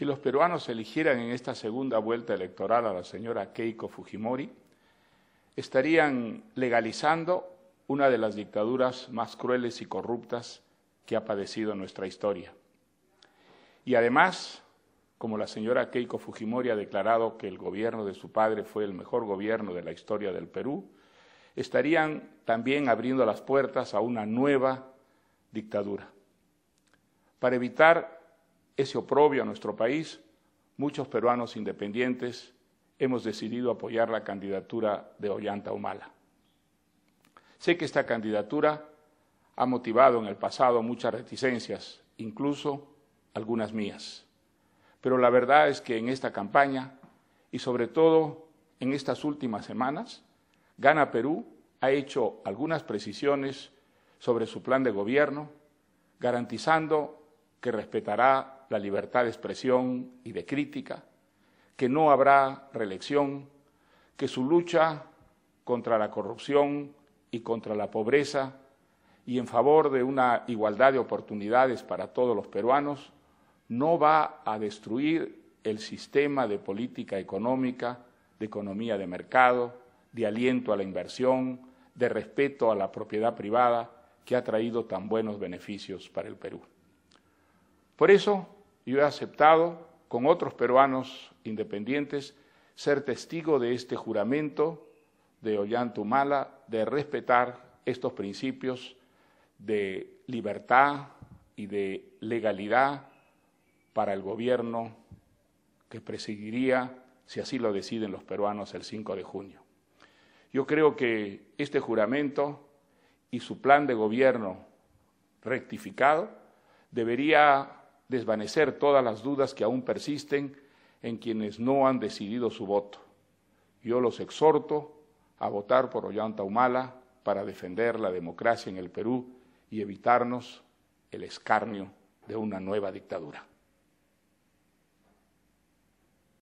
Si los peruanos eligieran en esta segunda vuelta electoral a la señora Keiko Fujimori, estarían legalizando una de las dictaduras más crueles y corruptas que ha padecido nuestra historia. Y además, como la señora Keiko Fujimori ha declarado que el gobierno de su padre fue el mejor gobierno de la historia del Perú, estarían también abriendo las puertas a una nueva dictadura. Para evitar ese oprobio a nuestro país, muchos peruanos independientes hemos decidido apoyar la candidatura de Ollanta Humala. Sé que esta candidatura ha motivado en el pasado muchas reticencias, incluso algunas mías. Pero la verdad es que en esta campaña y sobre todo en estas últimas semanas, Gana Perú ha hecho algunas precisiones sobre su plan de gobierno, garantizando que respetará la libertad de expresión y de crítica, que no habrá reelección, que su lucha contra la corrupción y contra la pobreza y en favor de una igualdad de oportunidades para todos los peruanos no va a destruir el sistema de política económica, de economía de mercado, de aliento a la inversión, de respeto a la propiedad privada que ha traído tan buenos beneficios para el Perú. Por eso, yo he aceptado, con otros peruanos independientes, ser testigo de este juramento de Ollantumala de respetar estos principios de libertad y de legalidad para el gobierno que presidiría, si así lo deciden los peruanos, el 5 de junio. Yo creo que este juramento y su plan de gobierno rectificado debería desvanecer todas las dudas que aún persisten en quienes no han decidido su voto. Yo los exhorto a votar por Ollanta Humala para defender la democracia en el Perú y evitarnos el escarnio de una nueva dictadura.